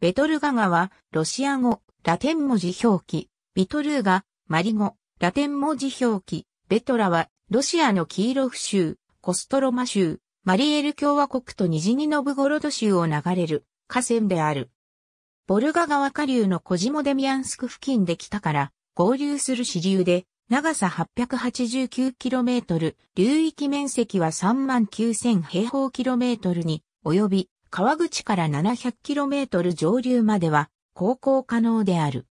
ベトルガガは、ロシア語、ラテン文字表記、ビトルーガ、マリ語、ラテン文字表記、ベトラは、ロシアのキーロフ州、コストロマ州、マリエル共和国とニジニノブゴロド州を流れる河川である。ボルガ川下流のコジモデミアンスク付近で北から合流する支流で、長さ 889km、流域面積は39,000平方キロメートルに及び、川口から 700km 上流までは航行可能である。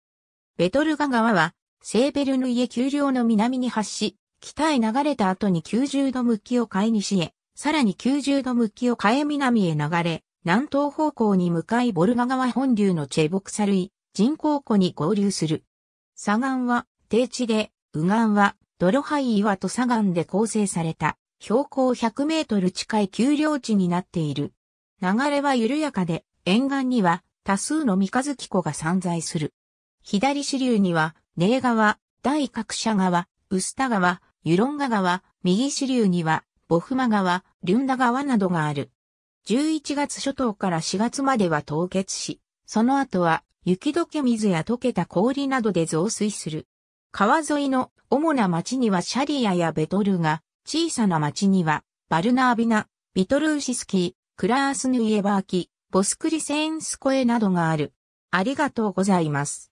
ベトルガ川は、セーベルヌイエ丘陵の南に発し、北へ流れた後に90度向きを変え西へ、さらに90度向きを変え南へ流れ、南東方向に向かいボルガ川本流のチェボクサ類、人工湖に合流する。左岸は低地で、右岸は泥灰岩と左岸で構成された、標高100メートル近い丘陵地になっている。流れは緩やかで、沿岸には多数の三日月湖が散在する。左支流には、寧川、大角社川、ス田川、ユロンガ川、右支流には、ボフマ川、ンダ川などがある。11月初頭から4月までは凍結し、その後は雪解け水や溶けた氷などで増水する。川沿いの主な町にはシャリアやベトルが、小さな町にはバルナービナ、ビトルーシスキー、クラースヌイエバーキ、ボスクリセーンスコエなどがある。ありがとうございます。